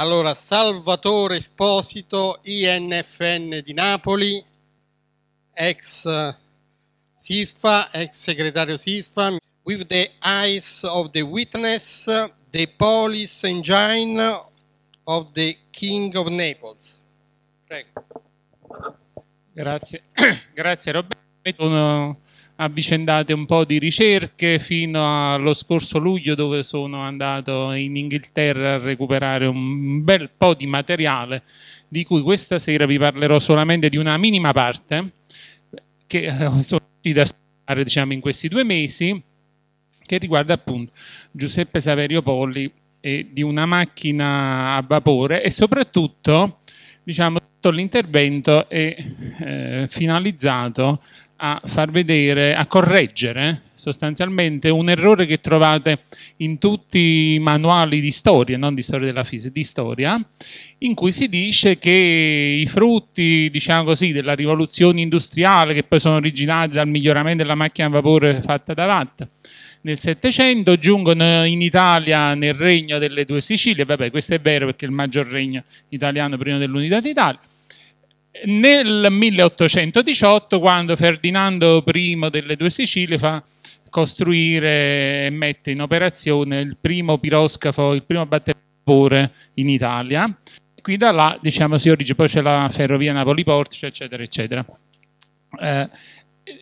Allora, Salvatore Esposito, INFN di Napoli, ex SISFA, ex segretario SISFA, with the eyes of the witness, the police engine of the King of Naples. Prego. Grazie, grazie Roberto avvicendate un po' di ricerche fino allo scorso luglio dove sono andato in Inghilterra a recuperare un bel po' di materiale di cui questa sera vi parlerò solamente di una minima parte che eh, sono riuscito a studiare diciamo, in questi due mesi che riguarda appunto Giuseppe Saverio Polli e di una macchina a vapore e soprattutto diciamo tutto l'intervento è eh, finalizzato a far vedere, a correggere sostanzialmente un errore che trovate in tutti i manuali di storia, non di storia della fisica, di storia, in cui si dice che i frutti, diciamo così, della rivoluzione industriale, che poi sono originati dal miglioramento della macchina a vapore fatta da Watt, nel Settecento giungono in Italia nel regno delle due Sicilie, vabbè questo è vero perché è il maggior regno italiano prima dell'unità d'Italia, nel 1818, quando Ferdinando I delle Due Sicilie fa costruire e mette in operazione il primo piroscafo, il primo battellavore in Italia. Qui da là, diciamo, si origina, poi c'è la ferrovia Napoli-Portici, eccetera, eccetera. Eh,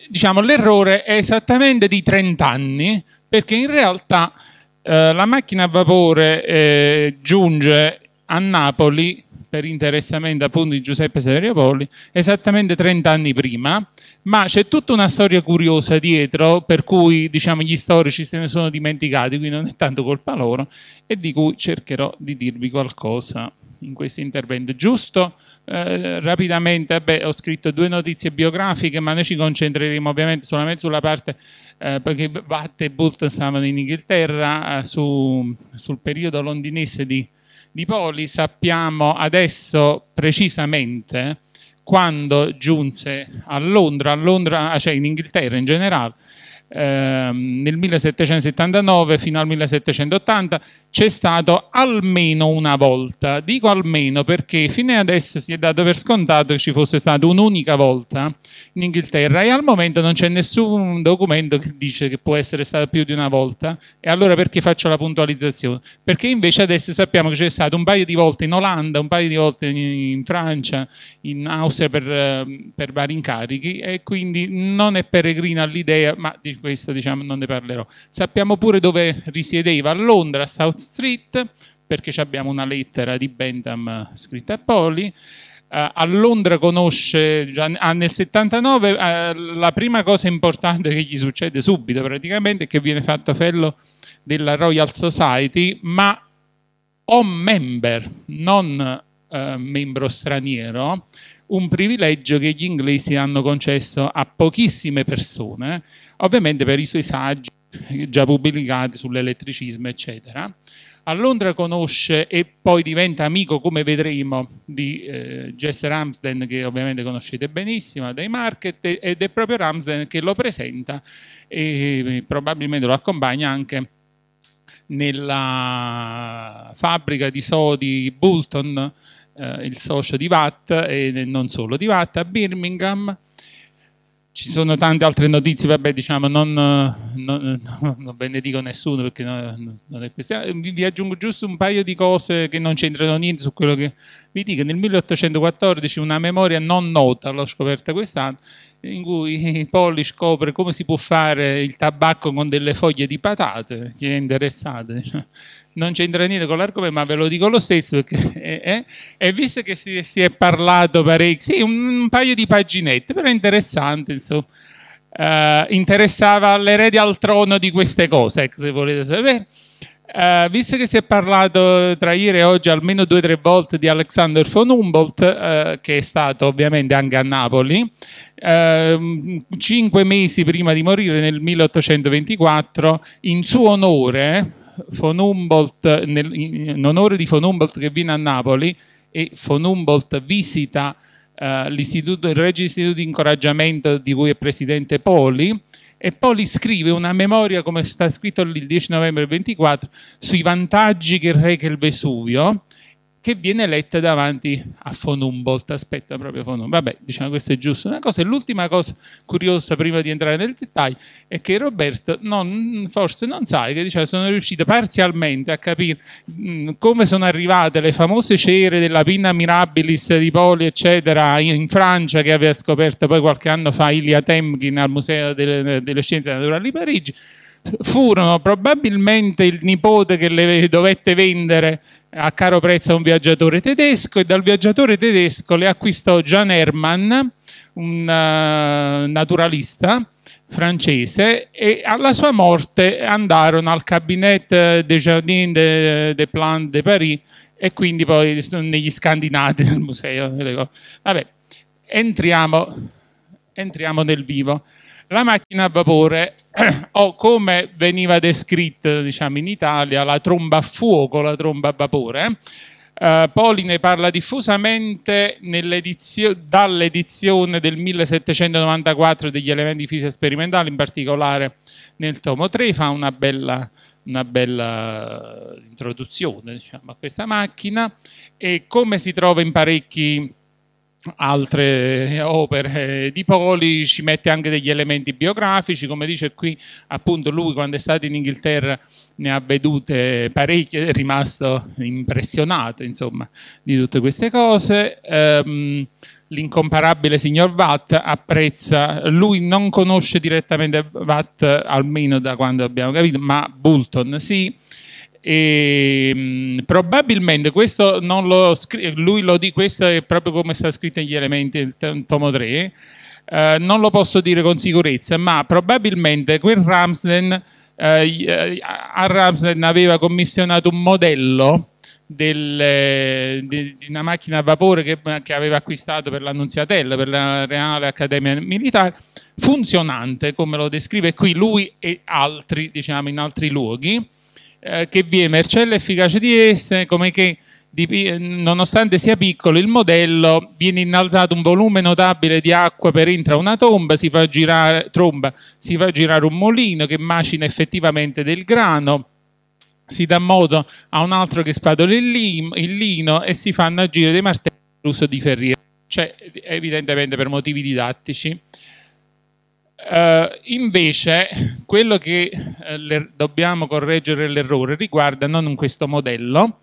diciamo, l'errore è esattamente di 30 anni, perché in realtà eh, la macchina a vapore eh, giunge a Napoli per interessamento appunto di Giuseppe Severio Polli esattamente 30 anni prima, ma c'è tutta una storia curiosa dietro per cui diciamo, gli storici se ne sono dimenticati, quindi non è tanto colpa loro e di cui cercherò di dirvi qualcosa in questo intervento. Giusto, eh, rapidamente, beh, ho scritto due notizie biografiche, ma noi ci concentreremo ovviamente solamente sulla parte eh, perché Watt e Bult stavano in Inghilterra, eh, su, sul periodo londinese di di Poli sappiamo adesso precisamente quando giunse a Londra, a Londra cioè in Inghilterra in generale, Ehm, nel 1779 fino al 1780 c'è stato almeno una volta. Dico almeno perché fino ad adesso si è dato per scontato che ci fosse stata un'unica volta in Inghilterra e al momento non c'è nessun documento che dice che può essere stata più di una volta. E allora perché faccio la puntualizzazione? Perché invece adesso sappiamo che c'è stato un paio di volte in Olanda, un paio di volte in Francia, in Austria per, per vari incarichi e quindi non è peregrina l'idea, ma di questo diciamo, non ne parlerò. Sappiamo pure dove risiedeva a Londra, a South Street, perché abbiamo una lettera di Bentham eh, scritta a Poli. Uh, eh, a Londra conosce uh, nel 79 uh, eh, la prima cosa importante che gli succede subito praticamente è che viene fatto fellow della Royal Society ma o member non membro straniero un privilegio che gli inglesi hanno concesso a pochissime persone, ovviamente per i suoi saggi già pubblicati sull'elettricismo, eccetera. A Londra conosce e poi diventa amico, come vedremo, di eh, Jess Ramsden, che ovviamente conoscete benissimo, dei market, ed è proprio Ramsden che lo presenta e eh, probabilmente lo accompagna anche nella fabbrica di sodi Bulton, eh, il socio di Watt e non solo di Watt, a Birmingham. Ci sono tante altre notizie, vabbè, diciamo, non, non, non benedico nessuno perché non, non è questa. vi, aggiungo giusto un paio di cose che non c'entrano niente su quello che vi dico. Nel 1814 una memoria non nota, l'ho scoperta quest'anno, in cui Polly scopre come si può fare il tabacco con delle foglie di patate, chi è interessato. Non c'entra niente con l'argomento, ma ve lo dico lo stesso. Perché, eh, e visto che si, si è parlato parecchio, sì, un, un, paio di paginette, però interessante, insomma. Eh, interessava l'erede al trono di queste cose, ecco, se volete sapere. Uh, visto che si è parlato tra ieri e oggi almeno due o tre volte di Alexander von Humboldt, uh, che è stato ovviamente anche a Napoli, uh, cinque mesi prima di morire nel 1824, in suo onore, von Humboldt, nel, in onore di von Humboldt che viene a Napoli e von Humboldt visita eh, il Regio Istituto di Incoraggiamento di cui è presidente Poli, e poi li scrive una memoria, come sta scritto il 10 novembre 24, sui vantaggi che reca il Vesuvio, che viene letta davanti a von Humboldt. Aspetta proprio von Humboldt. Vabbè, diciamo questo è giusto. Una cosa, e l'ultima cosa curiosa prima di entrare nel dettaglio è che Roberto non, forse non sai che diciamo, sono riuscito parzialmente a capire mh, mm, come sono arrivate le famose cere della Pinna Mirabilis di Poli, eccetera, in Francia che aveva scoperto poi qualche anno fa Ilia Temkin al Museo delle, delle Scienze Naturali di Parigi furono probabilmente il nipote che le dovette vendere a caro prezzo a un viaggiatore tedesco e dal viaggiatore tedesco le acquistò Jan Herman, un eh, naturalista francese e alla sua morte andarono al cabinet des Jardins des de Plantes de Paris e quindi poi negli scandinati del museo. Vabbè, entriamo, entriamo nel vivo. La macchina a vapore, o come veniva descritta diciamo, in Italia, la tromba a fuoco, la tromba a vapore, Uh, Poli ne parla diffusamente dall'edizione del 1794 degli elementi di fisica sperimentale, in particolare nel tomo 3, fa una bella, una bella introduzione diciamo, a questa macchina e come si trova in parecchi altre eh, opere di Poli, ci mette anche degli elementi biografici, come dice qui appunto lui quando è stato in Inghilterra ne ha vedute parecchie, è rimasto impressionato insomma di tutte queste cose. Um, l'incomparabile signor Watt apprezza, lui non conosce direttamente Watt almeno da quando abbiamo capito, ma Bulton sì e, ehm, mh, probabilmente questo non lo scri- lui lo dice, questo è proprio come sta scritto negli elementi del tomo 3. Eh, non lo posso dire con sicurezza, ma probabilmente quel Ramsden eh, eh a Ramsden aveva commissionato un modello del, eh, di, di, una macchina a vapore che, che aveva acquistato per l'Annunziatella, per la Reale Accademia Militare, funzionante come lo descrive qui lui e altri, diciamo, in altri luoghi eh, che vi è mercella efficace di esse, come che di, eh, nonostante sia piccolo il modello, viene innalzato un volume notabile di acqua per intra una tomba si, girare, tromba, si fa girare un molino che macina effettivamente del grano, si dà modo a un altro che spadola il, lim, il lino e si fanno agire dei martelli per uso di ferriere, cioè evidentemente per motivi didattici. Eh, invece quello che eh, le, dobbiamo correggere l'errore riguarda non questo modello,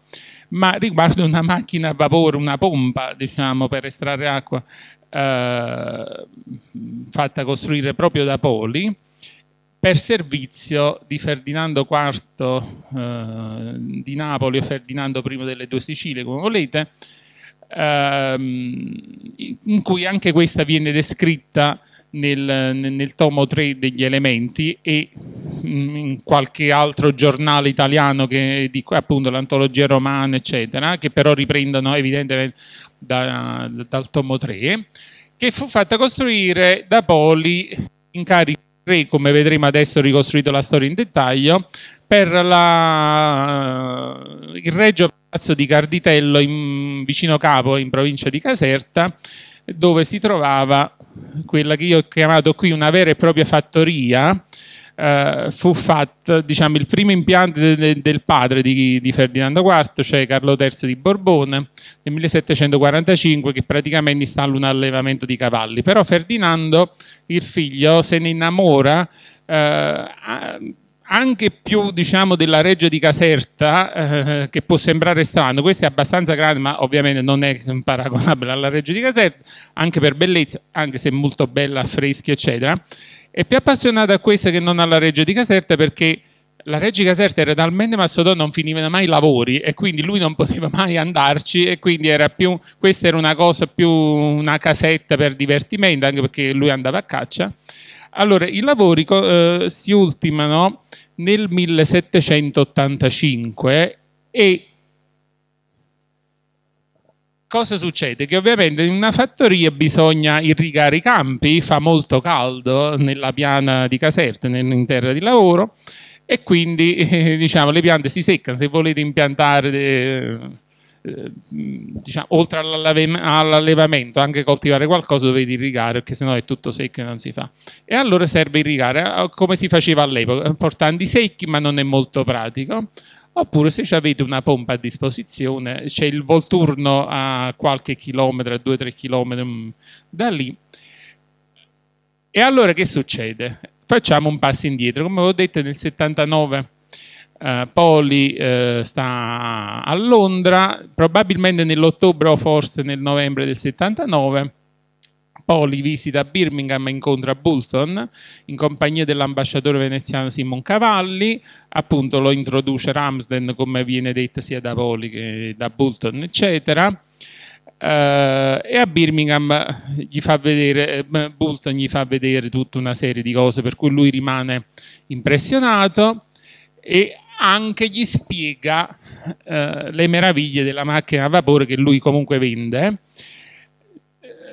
ma riguarda una macchina a vapore, una pompa diciamo, per estrarre acqua eh, fatta costruire proprio da Poli per servizio di Ferdinando IV eh, di Napoli o Ferdinando I delle due Sicilie, come volete, ehm, in cui anche questa viene descritta nel, nel, tomo 3 degli elementi e mm, in qualche altro giornale italiano che di appunto l'antologia romana eccetera che però riprendono evidentemente da, dal tomo 3 che fu fatta costruire da Poli in carico 3, come vedremo adesso ricostruito la storia in dettaglio, per la, eh, il regio Palazzo di Carditello in, vicino Capo, in provincia di Caserta, dove si trovava quella che io ho chiamato qui una vera e propria fattoria, eh, fu fatto diciamo, il primo impianto de, de, del padre di, di, Ferdinando IV, cioè Carlo III di Borbone, nel 1745, che praticamente installa un allevamento di cavalli. Però Ferdinando, il figlio, se ne innamora. Eh, anche più diciamo, della Reggio di Caserta, eh, che può sembrare strano, questa è abbastanza grande, ma ovviamente non è paragonabile alla Reggio di Caserta, anche per bellezza, anche se molto bella, affreschi, eccetera. È più appassionato a questa che non alla Reggio di Caserta perché la Reggio di Caserta era talmente mastodonte non finivano mai i lavori e quindi lui non poteva mai andarci e quindi era più, questa era una cosa più una casetta per divertimento anche perché lui andava a caccia. Allora, i lavori eh, si ultimano nel 1785 e cosa succede? Che ovviamente in una fattoria bisogna irrigare i campi, fa molto caldo nella piana di Caserta, in terra di lavoro, e quindi eh, diciamo, le piante si seccano. Se volete impiantare, eh, eh diciamo, oltre all'allevamento, anche coltivare qualcosa dovete irrigare, perché sennò è tutto secco e non si fa. E allora serve irrigare, eh, come si faceva all'epoca, portando i secchi, ma non è molto pratico. Oppure se avete una pompa a disposizione, c'è il Volturno a qualche chilometro, a 2-3 chilometri mm, da lì. E allora che succede? Facciamo un passo indietro. Come ho detto nel 79 eh, Poli eh, sta a Londra, probabilmente nell'ottobre o forse nel novembre del 79 Poli visita Birmingham e incontra Bolton in compagnia dell'ambasciatore veneziano Simon Cavalli, appunto lo introduce Ramsden come viene detto sia da Poli che da Bolton eccetera. Uh, e a Birmingham gli fa vedere, eh, Bolton gli fa vedere tutta una serie di cose per cui lui rimane impressionato e anche gli spiega uh, le meraviglie della macchina a vapore che lui comunque vende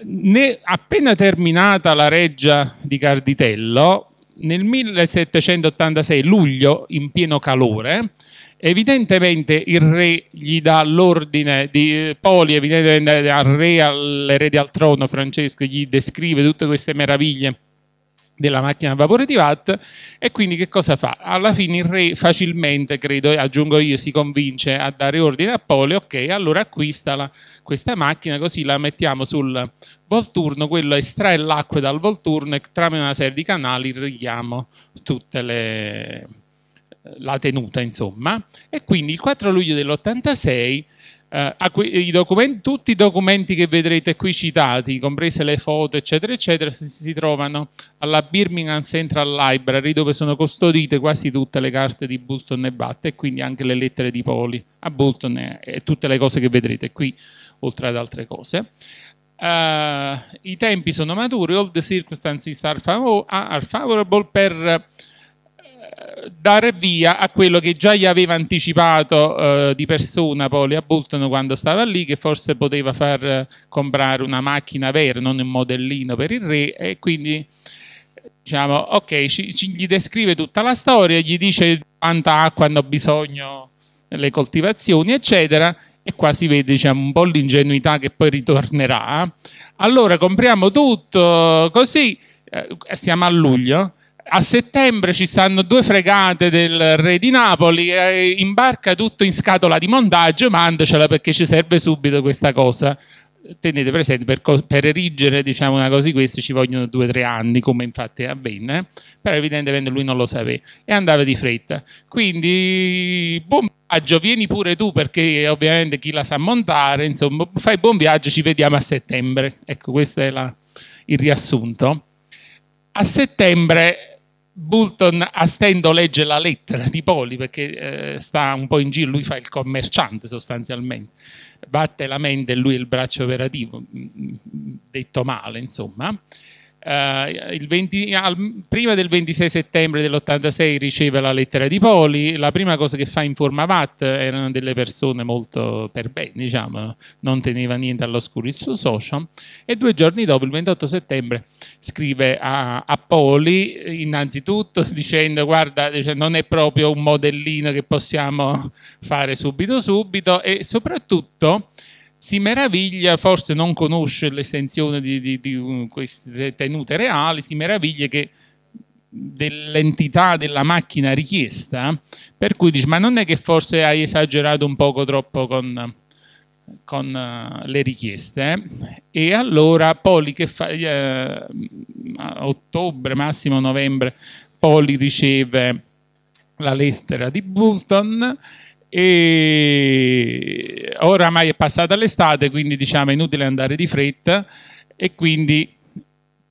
ne, appena terminata la reggia di Carditello, nel 1786, luglio, in pieno calore, evidentemente il re gli dà l'ordine di Poli, evidentemente al re, all'erede al trono Francesco, gli descrive tutte queste meraviglie della macchina a vapore di Watt e quindi che cosa fa? Alla fine il re facilmente, credo, eh, aggiungo io, si convince a dare ordine a Pole, ok, allora acquista questa macchina così la mettiamo sul volturno, quello estrae l'acqua dal volturno e tramite una serie di canali irrighiamo tutte le la tenuta, insomma, e quindi il 4 luglio dell'86 eh, i documenti, tutti i documenti che vedrete qui citati, comprese le foto, eccetera, eccetera, si, si trovano alla Birmingham Central Library, dove sono custodite quasi tutte le carte di Bolton e Batt e quindi anche le lettere di Poli a Bolton e, e tutte le cose che vedrete qui, oltre ad altre cose. Uh, I tempi sono maturi, all the circumstances are, favor are favorable per dare via a quello che già gli aveva anticipato eh, di persona Poli a Bolton quando stava lì, che forse poteva far comprare una macchina vera, non un modellino per il re, e quindi diciamo, ok, ci, ci, gli descrive tutta la storia, gli dice quanta acqua hanno bisogno le coltivazioni, eccetera, e qua si vede diciamo, un po' l'ingenuità che poi ritornerà. Allora compriamo tutto, così eh, siamo a luglio a settembre ci stanno due fregate del Re di Napoli, eh, imbarca tutto in scatola di montaggio, mandacela perché ci serve subito questa cosa. Tenete presente, per, co- per erigere diciamo una cosa di questo ci vogliono due o tre anni, come infatti avvenne, però evidentemente lui non lo sapeva e andava di fretta. Quindi, buon viaggio, vieni pure tu perché ovviamente chi la sa montare, insomma, fai buon viaggio, ci vediamo a settembre. Ecco, questo è la, il riassunto. A settembre Bolton a stento legge la lettera di Poli perché eh, sta un po' in giro, lui fa il commerciante sostanzialmente, batte la mente e lui il braccio operativo, mm, mm, mm, detto male insomma. Uh, eh, 20, al, prima del 26 settembre dell'86 riceve la lettera di Poli, la prima cosa che fa in forma VAT erano delle persone molto per bene, diciamo, non teneva niente all'oscuro il suo socio e due giorni dopo, il 28 settembre, scrive a, a Poli innanzitutto dicendo guarda dice, non è proprio un modellino che possiamo fare subito subito e soprattutto si meraviglia, forse non conosce l'estensione di, di, di uh, queste tenute reali, si meraviglia che dell'entità della macchina richiesta, per cui dice, ma non è che forse hai esagerato un poco troppo con, con uh, le richieste e allora Poli che fa eh, ottobre, massimo novembre, Poli riceve la lettera di Bolton e oramai è passata l'estate, quindi diciamo è inutile andare di fretta e quindi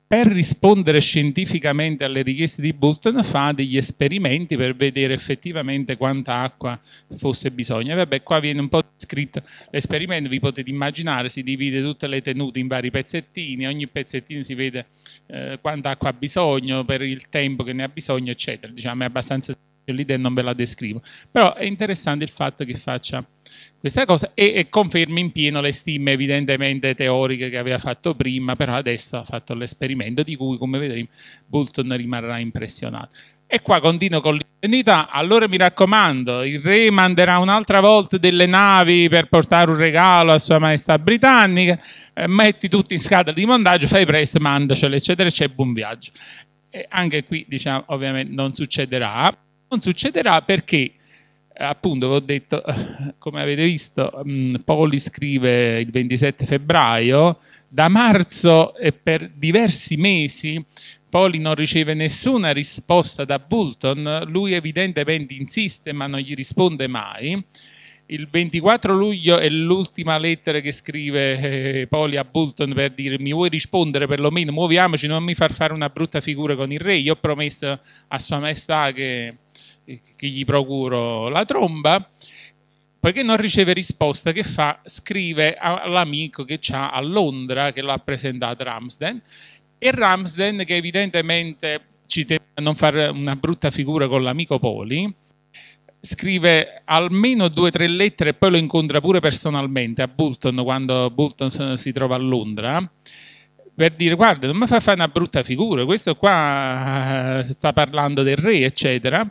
per rispondere scientificamente alle richieste di Bolton fa degli esperimenti per vedere effettivamente quanta acqua fosse bisogno. E vabbè, qua viene un po' descritto l'esperimento, vi potete immaginare, si divide tutte le tenute in vari pezzettini, ogni pezzettino si vede eh, quanta acqua ha bisogno, per il tempo che ne ha bisogno, eccetera. Diciamo è abbastanza l'idea non ve la descrivo, però è interessante il fatto che faccia questa cosa e, e confermi in pieno le stime evidentemente teoriche che aveva fatto prima, però adesso ha fatto l'esperimento di cui, come vedremo, Bolton rimarrà impressionato. E qua continuo con l'indennità, allora mi raccomando, il re manderà un'altra volta delle navi per portare un regalo a sua maestà britannica, eh, metti tutti in scatola di montaggio, fai presto, mandacelo, eccetera, c'è buon viaggio. E anche qui, diciamo, ovviamente non succederà, non succederà perché, appunto, ho detto, come avete visto, mm, Poli scrive il 27 febbraio, da marzo e per diversi mesi Poli non riceve nessuna risposta da Bulton lui evidentemente insiste ma non gli risponde mai. Il 24 luglio è l'ultima lettera che scrive eh, Poli a Bulton per dire mi vuoi rispondere perlomeno, muoviamoci, non mi far fare una brutta figura con il re, io ho promesso a sua maestà che eh, che gli procuro la tromba, poiché non riceve risposta, che fa? Scrive all'amico che c'ha a Londra, che l'ha presentato Ramsden, e Ramsden, che evidentemente ci teme a non fare una brutta figura con l'amico Poli, scrive almeno due o tre lettere e poi lo incontra pure personalmente a Bolton quando Bolton si trova a Londra per dire guarda non mi fa fare una brutta figura questo qua eh, sta parlando del re eccetera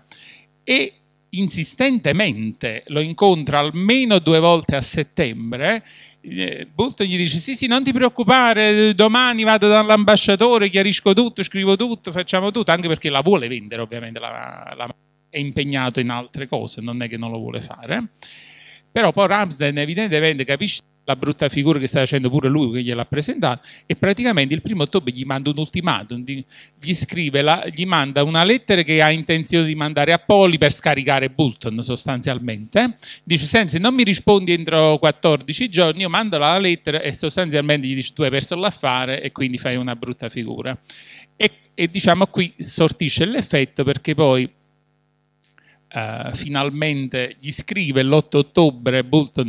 e insistentemente lo incontra almeno due volte a settembre, eh, Bolton gli dice sì sì non ti preoccupare, domani vado dall'ambasciatore, chiarisco tutto, scrivo tutto, facciamo tutto, anche perché la vuole vendere ovviamente, la, la, è impegnato in altre cose, non è che non lo vuole fare. Però poi Ramsden evidentemente capisce la brutta figura che sta facendo pure lui che gliel'ha presentato e praticamente il primo ottobre gli manda un ultimatum, gli scrive, la, gli manda una lettera che ha intenzione di mandare a Poli per scaricare Bulton sostanzialmente, dice senti se non mi rispondi entro 14 giorni, io mando la lettera e sostanzialmente gli dici tu hai perso l'affare e quindi fai una brutta figura. E, e diciamo qui sortisce l'effetto perché poi... Uh, finalmente gli scrive l'8 ottobre Bolton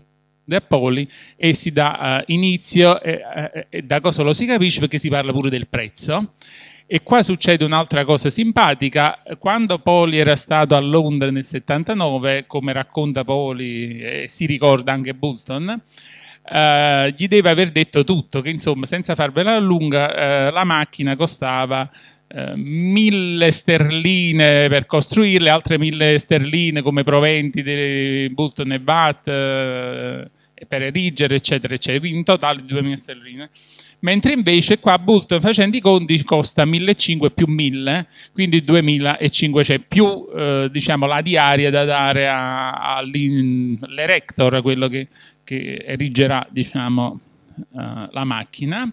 di Poli e si dà uh, inizio, e, e, eh, e da cosa lo si capisce perché si parla pure del prezzo. E qua succede un'altra cosa simpatica, quando Poli era stato a Londra nel 79, come racconta Poli e si ricorda anche Bolton, eh, gli deve aver detto tutto, che insomma senza farvela lunga eh, la macchina costava eh, mille sterline per costruirle, altre mille sterline come proventi di Bolton e Watt eh, per erigere, eccetera, eccetera, quindi in totale 2.000 sterline. Mentre invece qua Bulton facendo i conti costa 1.500 più 1.000, quindi 2.500, più eh, diciamo, la diaria da dare all'erector, quello che, che erigerà diciamo, eh, la macchina.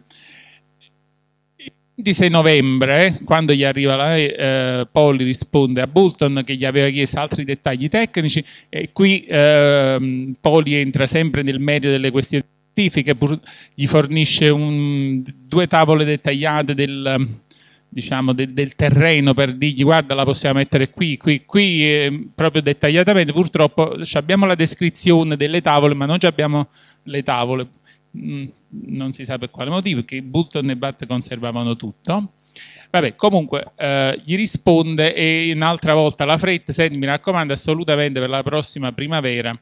26 novembre, eh, quando gli arriva la eh, Paul risponde a Bolton che gli aveva chiesto altri dettagli tecnici e qui eh, Poli entra sempre nel merito delle questioni scientifiche, pur, gli fornisce un, due tavole dettagliate del, diciamo, del, del, terreno per dirgli guarda la possiamo mettere qui, qui, qui, eh, proprio dettagliatamente. Purtroppo abbiamo la descrizione delle tavole ma non abbiamo le tavole Mm, non si sa per quale motivo, perché Bolton e Butt conservavano tutto. Vabbè, comunque eh, gli risponde e un'altra volta la fretta, senti mi raccomando assolutamente per la prossima primavera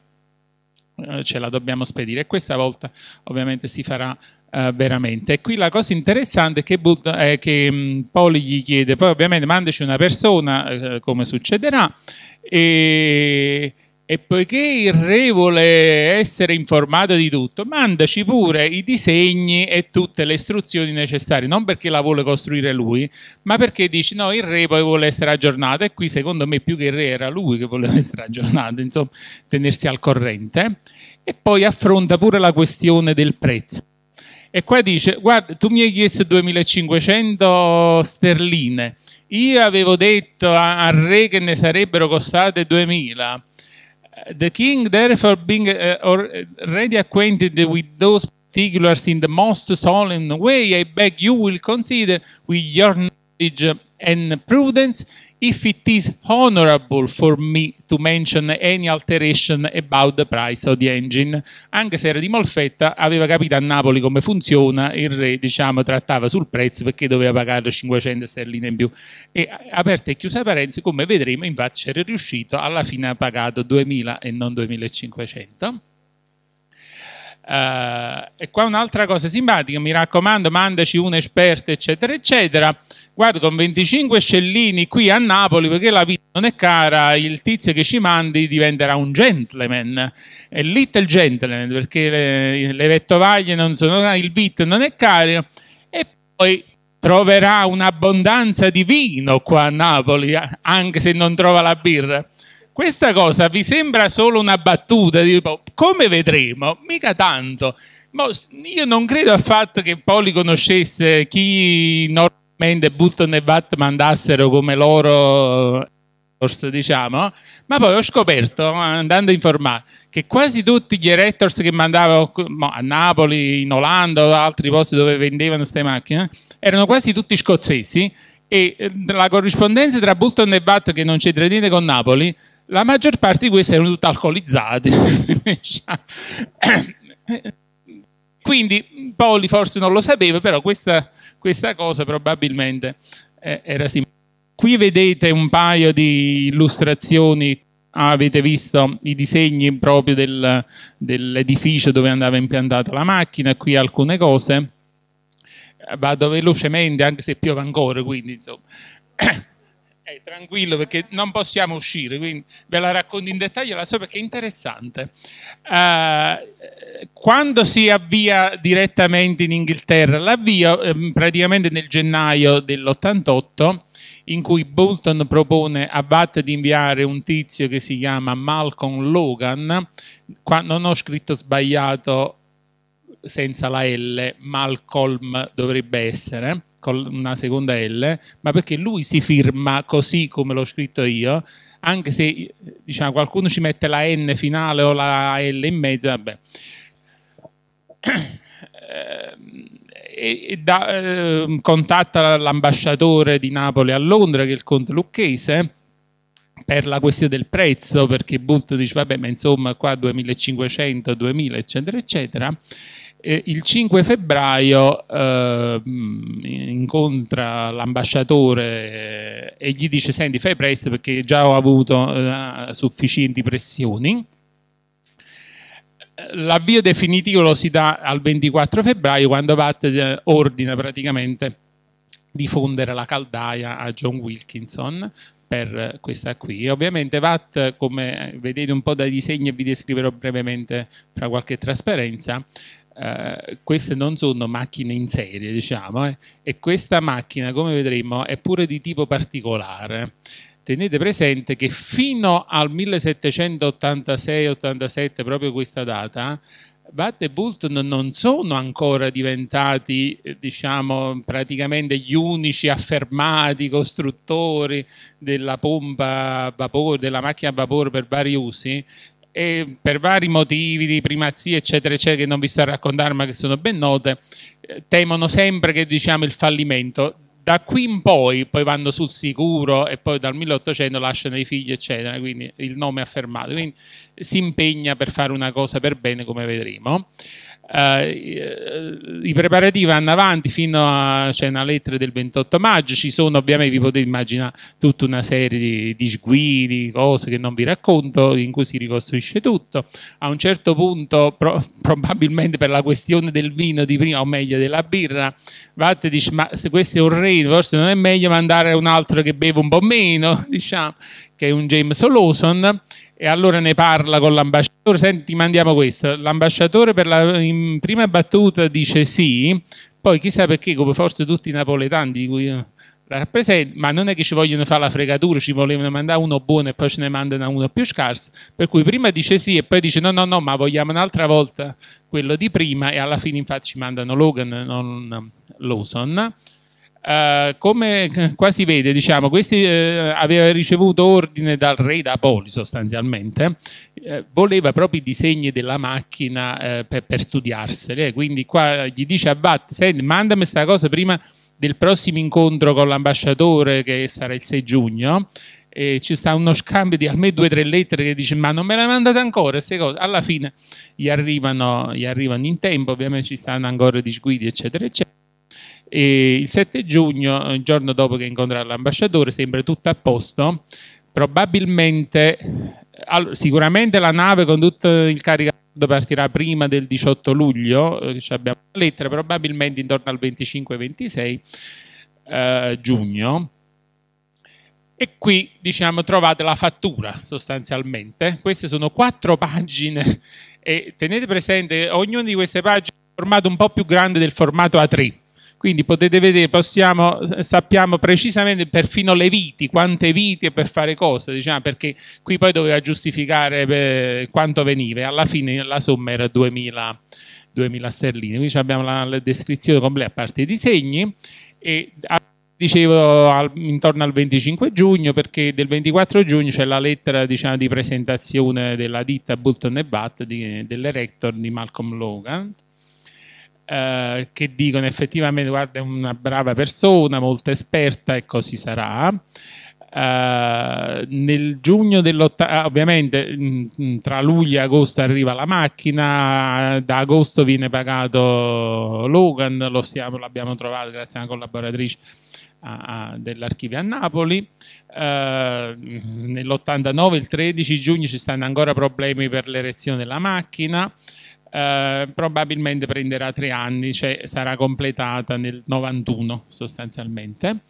eh, ce la dobbiamo spedire e questa volta ovviamente si farà eh, veramente. E qui la cosa interessante è che, Bolton, eh, che mh, mm, Poli gli chiede, poi ovviamente mandaci una persona eh, come succederà e e poiché il re vuole essere informato di tutto, mandaci pure i disegni e tutte le istruzioni necessarie, non perché la vuole costruire lui, ma perché dici no, il re poi vuole essere aggiornato e qui secondo me più che il re era lui che voleva essere aggiornato, insomma, tenersi al corrente. E poi affronta pure la questione del prezzo. E qua dice, guarda, tu mi hai chiesto 2500 sterline, io avevo detto al re che ne sarebbero costate 2000 The king, therefore, being uh, uh, already acquainted with those particulars in the most solemn way, I beg you will consider with your knowledge and prudence if it is honorable for me to mention any alteration about the price of the engine. Anche se era di Molfetta, aveva capito a Napoli come funziona, il re diciamo, trattava sul prezzo perché doveva pagare 500 sterline in più. E aperta e chiusa parentesi, come vedremo, infatti c'era riuscito, alla fine ha pagato 2000 e non 2500. Uh, e qua un'altra cosa simpatica, mi raccomando, mandaci un esperto, eccetera, eccetera. Guarda, con 25 scellini qui a Napoli, perché la vita non è cara, il tizio che ci mandi diventerà un gentleman. È little gentleman, perché le, le vettovaglie non sono, ah, il bit non è caro. E poi troverà un'abbondanza di vino qua a Napoli, eh, anche se non trova la birra. Questa cosa vi sembra solo una battuta, tipo, come vedremo, mica tanto. Ma io non credo affatto che Poli conoscesse chi normalmente Button e Bat mandassero come loro diciamo, ma poi ho scoperto, andando a informare, che quasi tutti gli erectors che mandavano a Napoli, in Olanda o altri posti dove vendevano queste macchine, erano quasi tutti scozzesi e eh, la corrispondenza tra Bolton e Bat, che non c'entra niente con Napoli, la maggior parte di questi erano tutti alcolizzati. Quindi Poli forse non lo sapeva, però questa, questa cosa probabilmente eh, era simile. Qui vedete un paio di illustrazioni, ah, avete visto i disegni proprio del, dell'edificio dove andava impiantata la macchina, qui alcune cose. Vado velocemente, anche se piove ancora, quindi insomma. tranquillo perché non possiamo uscire, quindi ve la racconto in dettaglio la so perché è interessante. Uh, quando si avvia direttamente in Inghilterra, l'avvio eh, praticamente nel gennaio dell'88 in cui Bolton propone a Watt di inviare un tizio che si chiama Malcolm Logan, qua non ho scritto sbagliato senza la L, Malcolm dovrebbe essere, con una seconda L, ma perché lui si firma così come l'ho scritto io, anche se diciamo, qualcuno ci mette la N finale o la L in mezzo, vabbè. Eh, e, e da, eh, contatta l'ambasciatore di Napoli a Londra, che è il conte Lucchese, per la questione del prezzo, perché Bulto dice, vabbè, ma insomma, qua 2500, 2000, eccetera, eccetera eh, il 5 febbraio eh, incontra l'ambasciatore e gli dice senti fai presto perché già ho avuto eh, sufficienti pressioni. L'avvio definitivo lo si dà al 24 febbraio quando Watt eh, ordina praticamente di fondere la caldaia a John Wilkinson per questa qui. E ovviamente VAT, come vedete un po' dai disegni e vi descriverò brevemente fra qualche trasparenza, eh, queste non sono macchine in serie, diciamo, eh, e questa macchina, come vedremo, è pure di tipo particolare. Tenete presente che fino al 1786-87, proprio questa data, Watt e Boulton non sono ancora diventati, eh, diciamo, praticamente gli unici affermati costruttori della pompa a vapore, della macchina a vapore per vari usi, e per vari motivi di primazia eccetera eccetera che non vi sto a raccontare ma che sono ben note eh, temono sempre che diciamo il fallimento da qui in poi poi vanno sul sicuro e poi dal 1800 lasciano i figli eccetera quindi il nome è affermato quindi si impegna per fare una cosa per bene come vedremo Uh, I preparativi vanno avanti fino a c'è una lettera del 28 maggio. Ci sono, ovviamente, vi potete immaginare tutta una serie di, di sguidi, cose che non vi racconto, in cui si ricostruisce tutto. A un certo punto, pro, probabilmente per la questione del vino di prima, o meglio della birra, Vatte dice: Ma se questo è un reno, forse non è meglio mandare un altro che beve un po' meno, diciamo, che è un James Lawson. E allora ne parla con l'ambasciatore senti, mandiamo questo. L'ambasciatore per la in prima battuta dice sì, poi chissà perché, come forse tutti i napoletani di cui eh, la rappresento, ma non è che ci vogliono fare la fregatura, ci volevano mandare uno buono e poi ce ne mandano uno più scarso, per cui prima dice sì e poi dice no, no, no, ma vogliamo un'altra volta quello di prima e alla fine infatti ci mandano Logan, non Lawson. Eh, come qua si vede, diciamo, questi uh, aveva ricevuto ordine dal re da Poli sostanzialmente, uh, voleva proprio i disegni della macchina per, per, studiarseli, quindi qua gli dice a Bat, senti, mandami questa cosa prima del prossimo incontro con l'ambasciatore che sarà il 6 giugno e ci sta uno scambio di almeno due o tre lettere che dice ma non me le mandate ancora queste cose alla fine gli arrivano, gli arrivano in tempo ovviamente ci stanno ancora di disguidi eccetera eccetera e il 7 giugno, il giorno dopo che incontra l'ambasciatore, sembra tutto a posto. Probabilmente, sicuramente la nave con tutto il carico partirà prima del 18 luglio, eh, abbiamo la lettera, probabilmente intorno al 25-26 eh, giugno. E qui diciamo trovate la fattura sostanzialmente. Queste sono quattro pagine e tenete presente che ognuna di queste pagine è un formato un po' più grande del formato A3 quindi potete vedere, possiamo, sappiamo precisamente perfino le viti, quante viti e per fare cosa, diciamo, perché qui poi doveva giustificare quanto veniva. Alla fine la somma era 2000, 2000 sterline. Qui abbiamo la, la, descrizione completa, a parte i disegni. E dicevo al, intorno al 25 giugno, perché del 24 giugno c'è la lettera diciamo, di presentazione della ditta Bolton e Butt, dell'Erector di Malcolm Logan eh, che dicono effettivamente guarda è una brava persona, molto esperta e così sarà. Uh, nel giugno dell'80 ah, ovviamente mm, mm, tra luglio e agosto arriva la macchina da agosto viene pagato Logan lo stiamo, l'abbiamo trovato grazie a una collaboratrice dell'archivio a Napoli. Eh, nell'89, il 13 giugno, ci stanno ancora problemi per l'erezione della macchina. Eh, probabilmente prenderà tre anni, cioè sarà completata nel 91 sostanzialmente.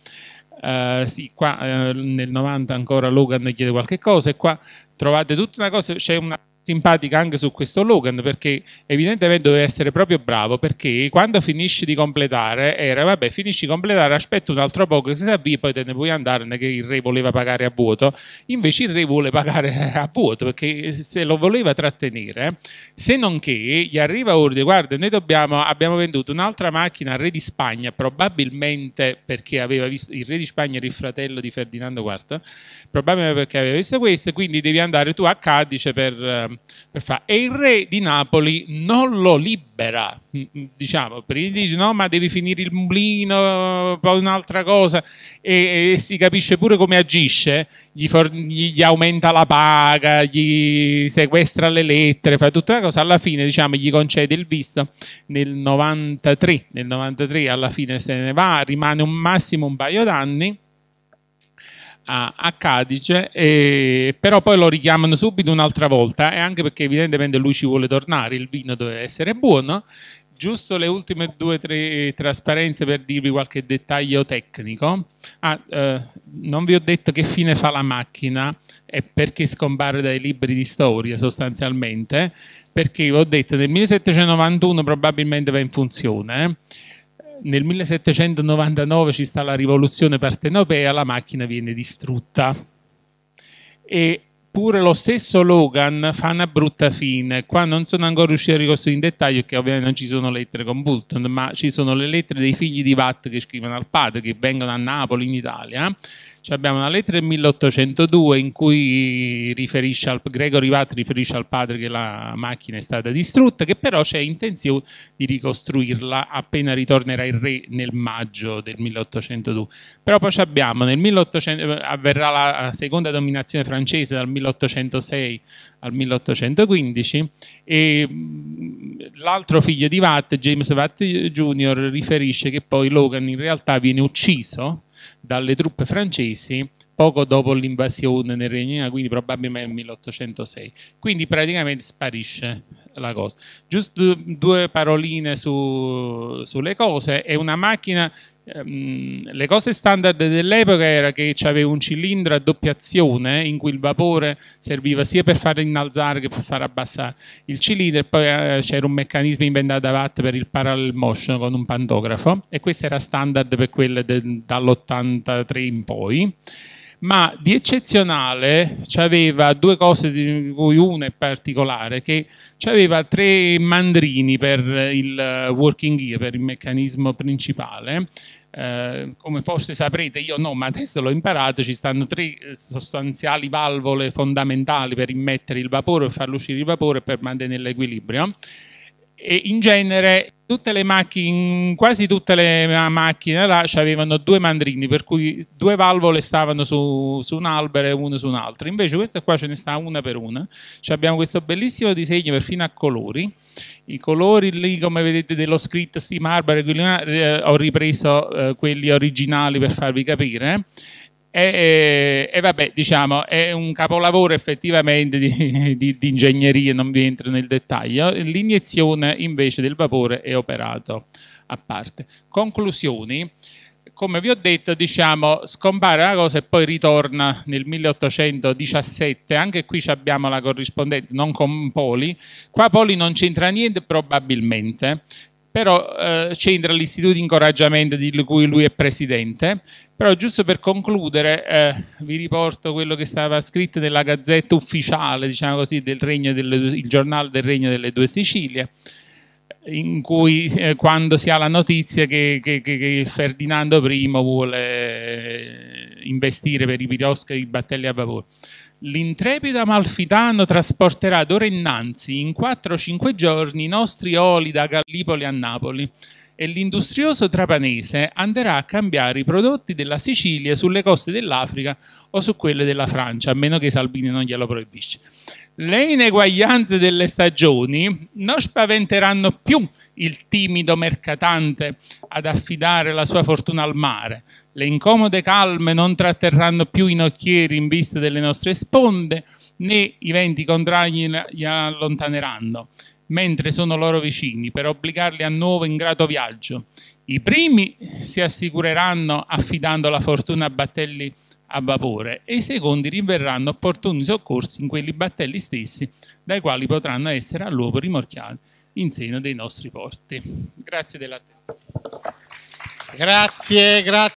Uh, sì, qua uh, nel 90 ancora Logan chiede qualche cosa e qua trovate tutta una cosa, c'è una simpatica anche su questo Logan perché evidentemente doveva essere proprio bravo perché quando finisci di completare era vabbè finisci di completare aspetta un altro poco che si avvia poi te ne puoi andare non che il re voleva pagare a vuoto invece il re vuole pagare a vuoto perché se lo voleva trattenere se non che gli arriva ordine guarda noi dobbiamo, abbiamo venduto un'altra macchina al re di Spagna probabilmente perché aveva visto il re di Spagna era il fratello di Ferdinando IV probabilmente perché aveva visto questo quindi devi andare tu a Cadice per per fare. E il re di Napoli non lo libera, mm, mm, diciamo, perché gli dice no ma devi finire il mulino, poi un'altra cosa, e, e, si capisce pure come agisce, gli, for, gli, gli, aumenta la paga, gli sequestra le lettere, fa tutta una cosa, alla fine diciamo gli concede il visto nel 93, nel 93 alla fine se ne va, rimane un massimo un paio d'anni a, a Cadice, e, però poi lo richiamano subito un'altra volta e anche perché evidentemente lui ci vuole tornare, il vino deve essere buono. Giusto le ultime due o tre trasparenze per dirvi qualche dettaglio tecnico. Ah, eh, non vi ho detto che fine fa la macchina e perché scompare dai libri di storia sostanzialmente, perché vi ho detto nel 1791 probabilmente va in funzione. Eh? nel 1799 ci sta la rivoluzione partenopea, la macchina viene distrutta. E pure lo stesso Logan fa una brutta fine. Qua non sono ancora riuscito a ricostruire in dettaglio, che ovviamente non ci sono lettere con Bolton, ma ci sono le lettere dei figli di Watt che scrivono al padre, che vengono a Napoli, in Italia, cioè abbiamo una lettera del 1802 in cui riferisce al, Gregory Watt riferisce al padre che la macchina è stata distrutta, che però c'è intenzione di ricostruirla appena ritornerà il re nel maggio del 1802. Però poi abbiamo, nel 1800, avverrà la seconda dominazione francese dal 1806 al 1815 e mm, l'altro figlio di Watt, James Watt Jr., riferisce che poi Logan in realtà viene ucciso dalle truppe francesi poco dopo l'invasione nel Regno Unito, quindi probabilmente nel 1806. Quindi praticamente sparisce la cosa. Giusto due paroline su, sulle cose. È una macchina ehm, le cose standard dell'epoca era che c'aveva un cilindro a doppia azione in cui il vapore serviva sia per far innalzare che per far abbassare il cilindro e poi eh, c'era un meccanismo inventato a Watt per il parallel motion con un pantografo e questo era standard per quelle dall'83 in poi ma di eccezionale aveva due cose di cui una è particolare, che aveva tre mandrini per il working gear, per il meccanismo principale, eh, come forse saprete, io no, ma adesso l'ho imparato, ci stanno tre sostanziali valvole fondamentali per immettere il vapore, per farlo uscire il vapore e per mantenere l'equilibrio. E in genere tutte le macchine, quasi tutte le macchine là avevano due mandrini, per cui due valvole stavano su, su un albero e uno su un altro. Invece questa qua ce ne sta una per una. Ci abbiamo questo bellissimo disegno perfino a colori. I colori lì, come vedete, dello scritto Steam Harbor, eh, ho ripreso eh, quelli originali per farvi capire. Eh? E, e, e, vabbè, diciamo, è un capolavoro effettivamente di, di, di ingegneria, non vi entro nel dettaglio. L'iniezione invece del vapore è operato a parte. Conclusioni. Come vi ho detto, diciamo, scompare la cosa e poi ritorna nel 1817. Anche qui abbiamo la corrispondenza, non con Poli. Qua Poli non c'entra niente, probabilmente però eh, c'entra l'istituto di incoraggiamento di cui lui è presidente. Però giusto per concludere eh, vi riporto quello che stava scritto nella gazzetta ufficiale, diciamo così, del delle, il giornale del Regno delle Due Sicilie, in cui eh, quando si ha la notizia che, che, che, che Ferdinando I vuole investire per i piroscafi i battelli a vapore. L'intrepido amalfitano trasporterà d'ora innanzi in 4-5 giorni i nostri oli da Gallipoli a Napoli e l'industrioso trapanese andrà a cambiare i prodotti della Sicilia sulle coste dell'Africa o su quelle della Francia, a meno che Salvini non glielo proibisce le ineguaglianze delle stagioni non spaventeranno più il timido mercatante ad affidare la sua fortuna al mare. Le incomode calme non tratterranno più i nocchieri in vista delle nostre sponde, né i venti contrari li allontaneranno, mentre sono loro vicini, per obbligarli a nuovo ingrato viaggio. I primi si assicureranno affidando la fortuna a battelli a vapore e i secondi rinverranno opportuni soccorsi in quelli battelli stessi dai quali potranno essere all'uopo rimorchiati in seno dei nostri porti. Grazie dell'attenzione. Grazie, grazie.